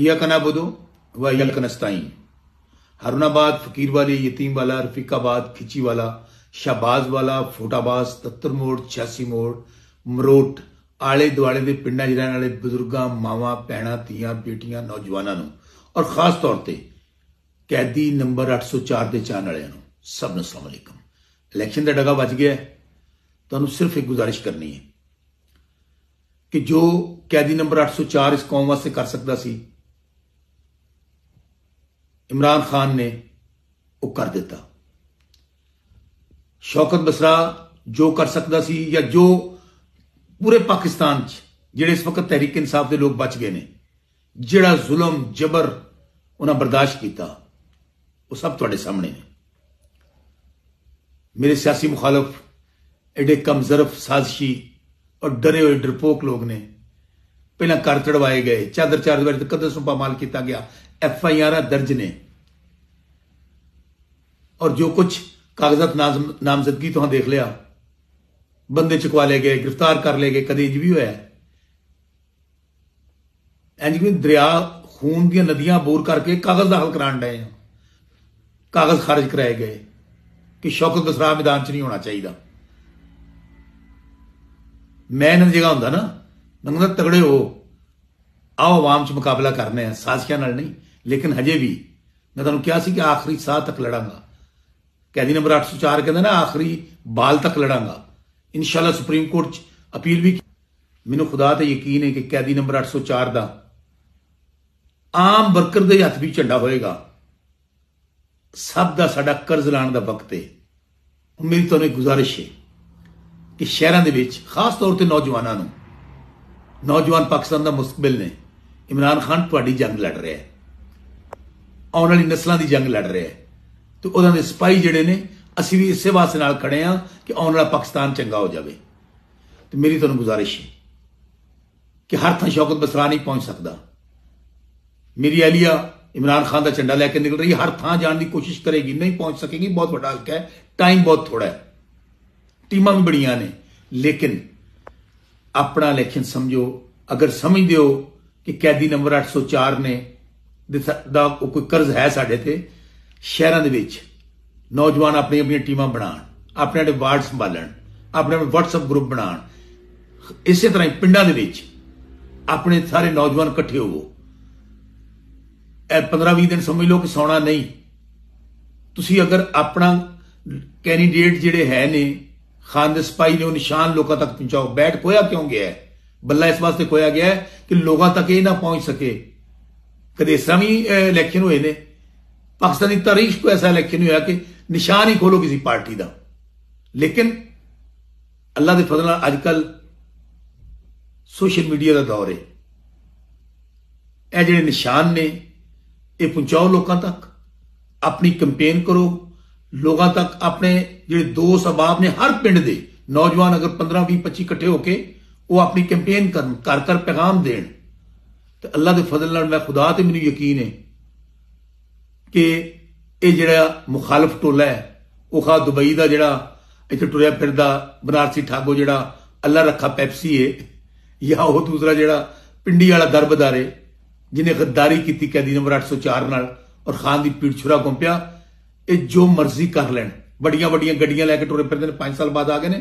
ईयकनाबुदो व यलकनस्ताई हरुणाबाद फकीर वाले यतीम ਵਾਲਾ रफीकाबाद खिची ਵਾਲਾ ਸ਼ਾਬਾਜ਼ ਵਾਲਾ ਫੋਟਾਬਾਜ਼ 77 ਮੋੜ 86 ਮੋੜ ਮਰੋਟ ਆਲੇ ਦੁਆਲੇ ਦੇ ਪਿੰਡਾਂ ਜਿਹੜਾਂ ਰਹਿਣ ਵਾਲੇ ਬਜ਼ੁਰਗਾਂ ਮਾਵਾਂ ਭੈਣਾਂ ਧੀਆਂ ਬੇਟੀਆਂ ਨੌਜਵਾਨਾਂ ਨੂੰ ਔਰ ਖਾਸ ਤੌਰ ਤੇ ਕੈਦੀ ਨੰਬਰ 804 ਦੇ ਚਾਹਣ ਵਾਲਿਆਂ ਨੂੰ ਸਭ ਨੂੰ ਅਸਲਾਮ ਅਲੈਕਮ ਇਲੈਕਸ਼ਨ ਦਾ ਡਗਾ ਵੱਜ ਗਿਆ ਤੁਹਾਨੂੰ ਸਿਰਫ ਇੱਕ ਗੁਜ਼ਾਰਿਸ਼ ਕਰਨੀ ਹੈ ਕਿ ਜੋ ਕੈਦੀ ਨੰਬਰ 804 ਇਸ ਕੌਮ ਵਾਸਤੇ ਕਰ ਸਕਦਾ ਸੀ इमरान खान ने वो कर दिता शौकत बसरा जो कर सकता सी या जो पूरे पाकिस्तान जेडे इस वक्त तहरीक इंसाफ के लोग बच गए ने जड़ा जुलम जबर उन्हें बर्दाश्त किया वो सब थोड़े सामने ने मेरे सियासी मुखालफ एडे कमजरफ साजिशी और डरे हुए डरपोक लोग ने पहला कर चढ़वाए गए चादर चार दिवारी कदर सुपा माल किया गया ਐਫ ਆਈ ਆਰ ਦਰਜ ਨੇ ਔਰ ਜੋ ਕੁਝ ਕਾਗਜ਼ਤ ਨਾਮਜ਼ਦਗੀ ਤੋਂ ਦੇਖ ਲਿਆ ਬੰਦੇ ਚੁਕਵਾ ਲਏ ਗਏ ਗ੍ਰਿਫਤਾਰ ਕਰ ਲਏ ਗਏ ਕਦੇ ਇੰਜ ਵੀ ਹੋਇਆ ਇੰਜ ਵੀ ਦਰਿਆ ਖੂਨ ਦੀਆਂ ਨਦੀਆਂ ਬੋਰ ਕਰਕੇ ਕਾਗਜ਼ ਦਾ ਹਲ ਕਰਾਣ ਡਏ ਆ ਕਾਗਜ਼ ਖਾਰਜ ਕਰਾਏ ਗਏ ਕਿ ਸ਼ੌਕ ਬਸਰਾ ਮੈਦਾਨ 'ਚ ਨਹੀਂ ਹੋਣਾ ਚਾਹੀਦਾ ਮੈਂ ਇਹਨਾਂ ਦੀ ਜਗ੍ਹਾ ਹੁੰਦਾ ਨਾ ਮੈਂ ਤਗੜੇ ਹੋ ਆਓ ਆਵਾਮ 'ਚ ਮੁਕਾਬਲਾ ਕਰਨੇ ਆ ਸਾਜ਼ਿਸ਼ਾਂ ਨਾਲ ਨਹੀਂ ਲੇਕਿਨ ਹਜੇ ਵੀ ਮੈਂ ਤੁਹਾਨੂੰ ਕਿਹਾ ਸੀ ਕਿ ਆਖਰੀ ਸਾਹ ਤੱਕ ਲੜਾਂਗਾ ਕੈਦੀ ਨੰਬਰ 804 ਕਹਿੰਦਾ ਨਾ ਆਖਰੀ ਬਾਲ ਤੱਕ ਲੜਾਂਗਾ ਇਨਸ਼ਾਅੱਲਾ ਸੁਪਰੀਮ ਕੋਰਟ 'ਚ ਅਪੀਲ ਵੀ ਮੈਨੂੰ ਖੁਦਾ ਤੇ ਯਕੀਨ ਹੈ ਕਿ ਕੈਦੀ ਨੰਬਰ 804 ਦਾ ਆਮ ਵਰਕਰ ਦੇ ਹੱਥ ਵੀ ਝੰਡਾ ਹੋਏਗਾ ਸਭ ਦਾ ਸਾਡਾ ਕਰਜ਼ ਲਾਣ ਦਾ ਵਕਤ ਹੈ ਮੇਰੀ ਤੁਹਾਨੂੰ ਇੱਕ ਗੁਜ਼ਾਰਿਸ਼ ਹੈ ਕਿ ਸ਼ਹਿਰਾਂ ਦੇ ਵਿੱਚ ਖਾਸ ਤੌਰ ਤੇ ਨੌਜਵਾਨਾਂ ਨੂੰ ਨੌਜਵਾਨ ਪਾਕਿਸਤਾਨ ਦਾ ਮੁਸਤਕਬਲ ਨੇ ਇਮਰਾਨ ਖਾਨ ਤੁਹਾਡੀ ਜੰਗ ਲੜ ਰਿਹਾ ਹੈ ਆਉਣ ਵਾਲੀ ਨਸਲਾਂ ਦੀ ਜੰਗ ਲੜ ਰਿਹਾ ਹੈ ਤੇ ਉਹਨਾਂ ਦੇ ਸਿਪਾਹੀ ਜਿਹੜੇ ਨੇ ਅਸੀਂ ਵੀ ਇਸੇ ਵਾਸਤੇ ਨਾਲ ਖੜੇ ਆ ਕਿ ਆਉਣ ਵਾਲਾ ਪਾਕਿਸਤਾਨ ਚੰਗਾ ਹੋ ਜਾਵੇ ਤੇ ਮੇਰੀ ਤੁਹਾਨੂੰ ਗੁਜ਼ਾਰਿਸ਼ ਹੈ ਕਿ ਹਰ ਥਾਂ ਸ਼ੌਕਤ ਬਸਰਾ ਨਹੀਂ ਪਹੁੰਚ ਸਕਦਾ ਮੇਰੀ ਅਲੀਆ ਇਮਰਾਨ ਖਾਨ ਦਾ ਝੰਡਾ ਲੈ ਕੇ ਨਿਕਲ ਰਹੀ ਹਰ ਥਾਂ ਜਾਣ ਦੀ ਕੋਸ਼ਿਸ਼ ਕਰੇਗੀ ਨਹੀਂ ਪਹੁੰਚ ਸਕੇਗੀ ਬਹੁਤ ਵੱਡਾ ਹਲਕਾ ਹੈ ਟਾਈਮ ਬਹੁਤ ਥੋੜਾ ਹੈ ਟੀਮਾਂ ਵੀ ਬੜੀਆਂ ਨੇ ਲੇਕਿਨ ਆਪਣਾ ਇਲੈਕਸ਼ਨ ਸਮਝੋ ਅਗਰ ਸਮਝਦੇ ਹੋ ਕਿ ਕੈਦੀ ਨੰਬਰ 804 ਨੇ ਦਾ ਕੋਈ ਕਰਜ਼ ਹੈ ਸਾਡੇ ਤੇ ਸ਼ਹਿਰਾਂ ਦੇ ਵਿੱਚ ਨੌਜਵਾਨ ਆਪਣੀ ਆਪਣੀਆਂ ਟੀਮਾਂ ਬਣਾਉਣ ਆਪਣੇ ਆਪਣੇ ਵਾਰਡ ਸੰਭਾਲਣ ਆਪਣੇ ਆਪਣੇ WhatsApp ਗਰੁੱਪ ਬਣਾਉਣ ਇਸੇ ਤਰ੍ਹਾਂ ਹੀ ਪਿੰਡਾਂ ਦੇ ਵਿੱਚ ਆਪਣੇ ਸਾਰੇ ਨੌਜਵਾਨ ਇਕੱਠੇ ਹੋਵੋ ਇਹ 15-20 ਦਿਨ ਸਮਝ ਲਓ ਕਿ ਸੌਣਾ ਨਹੀਂ ਤੁਸੀਂ ਅਗਰ ਆਪਣਾ ਕੈਂਡੀਡੇਟ ਜਿਹੜੇ ਹੈ ਨੇ ਖਾਨ ਦੇ ਸਪਾਈ ਨੇ ਉਹ ਨਿਸ਼ਾਨ ਲੋਕਾਂ ਤੱਕ ਪਹੁੰਚਾਓ ਬੈਠ ਕੋਇਆ ਕਿਉਂ ਗਿਆ ਬੱਲਾ ਇਸ ਵਾਸਤੇ ਕੋਇਆ ਗਿਆ ਕਿ ਲੋਕਾਂ ਤੱਕ ਇਹ ਨਾ ਪਹੁੰਚ ਸਕੇ ਕਦੇ ਸਮੀ ਤਰ੍ਹਾਂ ਇਲੈਕਸ਼ਨ ਹੋਏ ਨੇ ਪਾਕਿਸਤਾਨੀ ਤਾਰੀਖ ਕੋ ਐਸਾ ਇਲੈਕਸ਼ਨ ਹੋਇਆ ਕਿ ਨਿਸ਼ਾਨ ਹੀ ਖੋਲੋ ਕਿਸੇ ਪਾਰਟੀ ਦਾ ਲੇਕਿਨ ਅੱਲਾ ਦੇ ਫਜ਼ਲ ਨਾਲ ਅੱਜ ਕੱਲ ਸੋਸ਼ਲ ਮੀਡੀਆ ਦਾ ਦੌਰ ਹੈ ਇਹ ਜਿਹੜੇ ਨਿਸ਼ਾਨ ਨੇ ਇਹ ਪਹੁੰਚਾਓ ਲੋਕਾਂ ਤੱਕ ਆਪਣੀ ਕੈਂਪੇਨ ਕਰੋ ਲੋਕਾਂ ਤੱਕ ਆਪਣੇ ਜਿਹੜੇ ਦੋਸਤ ਅਬਾਬ ਨੇ ਹਰ ਪਿੰਡ ਦੇ ਨੌਜਵਾਨ ਅਗਰ 15 20 25 ਇਕੱਠੇ ਹੋ ਕੇ ਉਹ ਆਪਣੀ ਕੈਂਪੇਨ ਕਰਨ ਕਰ ਕਰ ਪੈਗਾਮ ਦੇਣ ਤੇ ਅੱਲਾ ਦੇ ਫਜ਼ਲ ਨਾਲ ਮੈਂ ਖੁਦਾ ਤੇ ਮੈਨੂੰ ਯਕੀਨ ਹੈ ਕਿ ਇਹ ਜਿਹੜਾ ਮੁਖਾਲਫ ਟੋਲਾ ਹੈ ਉਹ ਖਾ ਦੁਬਈ ਦਾ ਜਿਹੜਾ ਇੱਥੇ ਟੁਰਿਆ ਫਿਰਦਾ ਬਨਾਰਸੀ ਠਾਗੋ ਜਿਹੜਾ ਅੱਲਾ ਰੱਖਾ ਪੈਪਸੀ ਏ ਜਾਂ ਉਹ ਦੂਸਰਾ ਜਿਹੜਾ ਪਿੰਡੀ ਵਾਲਾ ਦਰਬਦਾਰੇ ਜਿਨੇ ਖਦਦਾਰੀ ਕੀਤੀ ਕੈਦੀ ਨੰਬਰ 804 ਨਾਲ ਔਰ ਖਾਨ ਦੀ ਪੀੜ ਛੁਰਾ ਕੰਪਿਆ ਇਹ ਜੋ ਮਰਜ਼ੀ ਕਰ ਲੈਣ ਵੱਡੀਆਂ ਵੱਡੀਆਂ ਗੱਡੀਆਂ ਲੈ ਕੇ ਟੁਰੇ ਫਿਰਦੇ ਨੇ 5 ਸਾਲ ਬਾਅਦ ਆ ਗਏ ਨੇ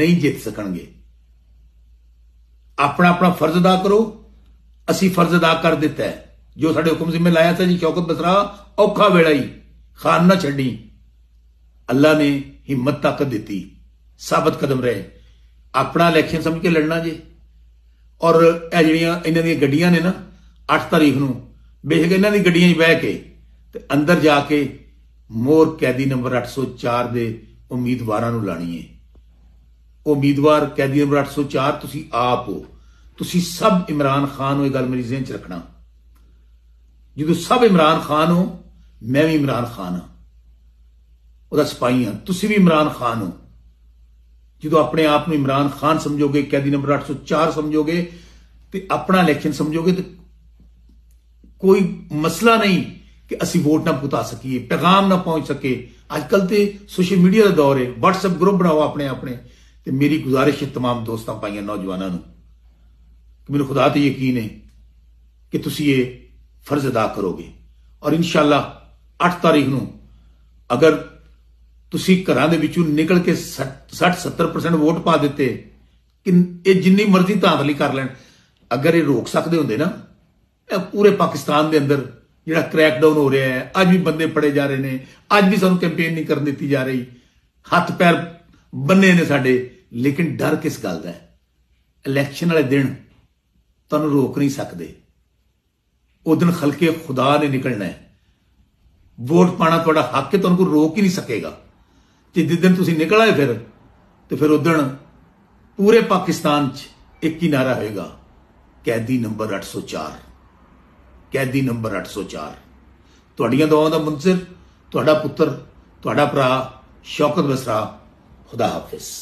ਨਹੀਂ ਜਿੱਤ ਸਕਣਗੇ ਆਪਣਾ ਆਪਣਾ ਫਰਜ਼ ਅਦਾ ਕਰੋ ਅਸੀਂ ਫਰਜ਼ ਅਦਾ ਕਰ ਦਿੱਤਾ ਹੈ ਜੋ ਸਾਡੇ ਹੁਕਮ ਜ਼ਿੰਮੇ ਲਾਇਆ ਸੀ ਜੀ ਸ਼ੌਕਤ ਬਸਰਾ ਔਖਾ ਵੇਲਾ ਹੀ ਖਾਨ ਨਾ ਛੱਡੀ ਅੱਲਾ ਨੇ ਹਿੰਮਤ ਤਾਕਤ ਦਿੱਤੀ ਸਾਬਤ ਕਦਮ ਰਹੇ ਆਪਣਾ ਲੈਖੇ ਸਮਝ ਕੇ ਲੜਨਾ ਜੇ ਔਰ ਇਹ ਜਿਹੜੀਆਂ ਇਹਨਾਂ ਦੀਆਂ ਗੱਡੀਆਂ ਨੇ ਨਾ 8 ਤਾਰੀਖ ਨੂੰ ਬੇਸ਼ੱਕ ਇਹਨਾਂ ਦੀ ਗੱਡੀਆਂ 'ਚ ਬਹਿ ਕੇ ਤੇ ਅੰਦਰ ਜਾ ਕੇ ਮੋਰ ਕੈਦੀ ਨੰਬਰ 804 ਦੇ ਉਮੀਦਵਾਰਾਂ ਨੂੰ ਲਾਣੀ ਹੈ ਉਮੀਦਵਾਰ ਕੈਦੀ ਨੰਬਰ 804 ਤੁਸੀਂ ਆਪ ਹੋ ਤੁਸੀਂ ਸਭ ਇਮਰਾਨ ਖਾਨ ਹੋ ਇਹ ਗੱਲ ਮੇਰੀ ਜ਼ਿਹਨ 'ਚ ਰੱਖਣਾ ਜਦੋਂ ਸਭ ਇਮਰਾਨ ਖਾਨ ਹੋ ਮੈਂ ਵੀ ਇਮਰਾਨ ਖਾਨ ਹਾਂ ਉਹਦਾ ਸਿਪਾਹੀ ਹਾਂ ਤੁਸੀਂ ਵੀ ਇਮਰਾਨ ਖਾਨ ਹੋ ਜਦੋਂ ਆਪਣੇ ਆਪ ਨੂੰ ਇਮਰਾਨ ਖਾਨ ਸਮਝੋਗੇ ਕੈਦੀ ਨੰਬਰ 804 ਸਮਝੋਗੇ ਤੇ ਆਪਣਾ ਇਲੈਕਸ਼ਨ ਸਮਝੋਗੇ ਤੇ ਕੋਈ ਮਸਲਾ ਨਹੀਂ ਕਿ ਅਸੀਂ ਵੋਟ ਨਾ ਪੁਤਾ ਸਕੀਏ ਪੈਗਾਮ ਨਾ ਪਹੁੰਚ ਸਕੇ ਅੱਜ ਕੱਲ ਤੇ ਸੋਸ਼ਲ ਮੀਡੀਆ ਦਾ ਦੌਰ ਹੈ WhatsApp ਗਰੁੱਪ ਬਣਾਓ ਆਪਣੇ ਆਪਣੇ ਤੇ ਮੇਰੀ ਗੁਜ਼ਾਰਿਸ਼ ਹੈ तमाम ਦੋਸਤਾਂ ਭਾਈਆਂ ਨੌਜਵਾਨਾਂ ਨੂੰ ਕਿ ਮੈਨੂੰ ਖੁਦਾ ਤੇ ਯਕੀਨ ਹੈ ਕਿ ਤੁਸੀਂ ਇਹ ਫਰਜ਼ ਅਦਾ ਕਰੋਗੇ ਔਰ ਇਨਸ਼ਾਅੱਲਾ 8 ਤਾਰੀਖ ਨੂੰ ਅਗਰ ਤੁਸੀਂ ਘਰਾਂ ਦੇ ਵਿੱਚੋਂ ਨਿਕਲ ਕੇ 60 70% ਵੋਟ ਪਾ ਦਿੱਤੇ ਕਿ ਇਹ ਜਿੰਨੀ ਮਰਜ਼ੀ ਧਾਂਦਲੀ ਕਰ ਲੈਣ ਅਗਰ ਇਹ ਰੋਕ ਸਕਦੇ ਹੁੰਦੇ ਨਾ ਇਹ ਪੂਰੇ ਪਾਕਿਸਤਾਨ ਦੇ ਅੰਦਰ ਜਿਹੜਾ ਕ੍ਰੈਕਡਾਊਨ ਹੋ ਰਿਹਾ ਹੈ ਅੱਜ ਵੀ ਬੰਦੇ ਫੜੇ ਜਾ ਰਹੇ ਨੇ ਅੱਜ ਵੀ ਸਾਨੂੰ ਕੈਂਪੇਨ ਨਹੀਂ ਕਰਨ ਦਿੱਤੀ ਜਾ ਰਹੀ ਹੱਥ ਪੈਰ ਬੰਨੇ ਨੇ ਸਾਡੇ ਲੇਕਿਨ ਡਰ ਕਿਸ ਗੱਲ ਦਾ ਹੈ ਇਲੈਕਸ਼ਨ ਵਾਲੇ ਦਿਨ ਤੁਹਾਨੂੰ ਰੋਕ ਨਹੀਂ ਸਕਦੇ ਉਹ ਦਿਨ ਖਲਕੇ ਖੁਦਾ ਨੇ ਨਿਕਲਣਾ ਹੈ ਵੋਟ ਪਾਣਾ ਤੁਹਾਡਾ ਹੱਕ ਹੈ ਤੁਹਾਨੂੰ ਕੋਈ ਰੋਕ ਹੀ ਨਹੀਂ ਸਕੇਗਾ ਤੇ ਜਿੱਦ ਦਿਨ ਤੁਸੀਂ ਨਿਕਲ ਆਏ ਫਿਰ ਤੇ ਫਿਰ ਉਹ ਦਿਨ ਪੂਰੇ ਪਾਕਿਸਤਾਨ 'ਚ ਇੱਕ ਹੀ ਨਾਰਾ ਹੋਏਗਾ ਕੈਦੀ ਨੰਬਰ 804 ਕੈਦੀ ਨੰਬਰ 804 ਤੁਹਾਡੀਆਂ ਦੁਆਵਾਂ ਦਾ ਮੁੰਤਜ਼ਰ ਤੁਹਾਡਾ ਪੁੱਤਰ ਤੁਹਾਡਾ ਭਰਾ ਸ਼ੌਕਤ ਬਸਰਾ ਖੁਦਾ ਹਾਫਿਜ਼